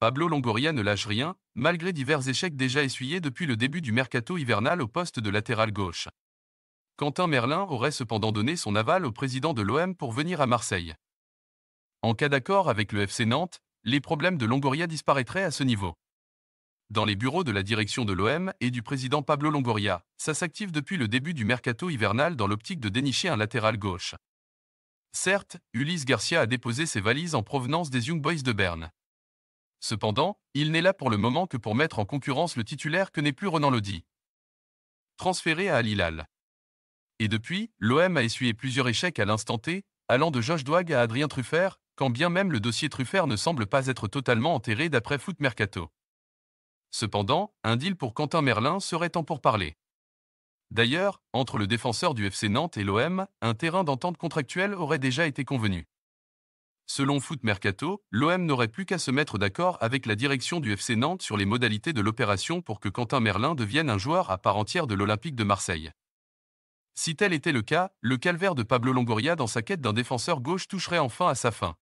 Pablo Longoria ne lâche rien, malgré divers échecs déjà essuyés depuis le début du mercato hivernal au poste de latéral gauche. Quentin Merlin aurait cependant donné son aval au président de l'OM pour venir à Marseille. En cas d'accord avec le FC Nantes, les problèmes de Longoria disparaîtraient à ce niveau. Dans les bureaux de la direction de l'OM et du président Pablo Longoria, ça s'active depuis le début du mercato hivernal dans l'optique de dénicher un latéral gauche. Certes, Ulysse Garcia a déposé ses valises en provenance des Young Boys de Berne. Cependant, il n'est là pour le moment que pour mettre en concurrence le titulaire que n'est plus Ronan Lodi. Transféré à Al Et depuis, l'OM a essuyé plusieurs échecs à l'instant T, allant de Josh Doig à Adrien Truffert, quand bien même le dossier Truffert ne semble pas être totalement enterré d'après Foot Mercato. Cependant, un deal pour Quentin Merlin serait en parler. D'ailleurs, entre le défenseur du FC Nantes et l'OM, un terrain d'entente contractuelle aurait déjà été convenu. Selon Foot Mercato, l'OM n'aurait plus qu'à se mettre d'accord avec la direction du FC Nantes sur les modalités de l'opération pour que Quentin Merlin devienne un joueur à part entière de l'Olympique de Marseille. Si tel était le cas, le calvaire de Pablo Longoria dans sa quête d'un défenseur gauche toucherait enfin à sa fin.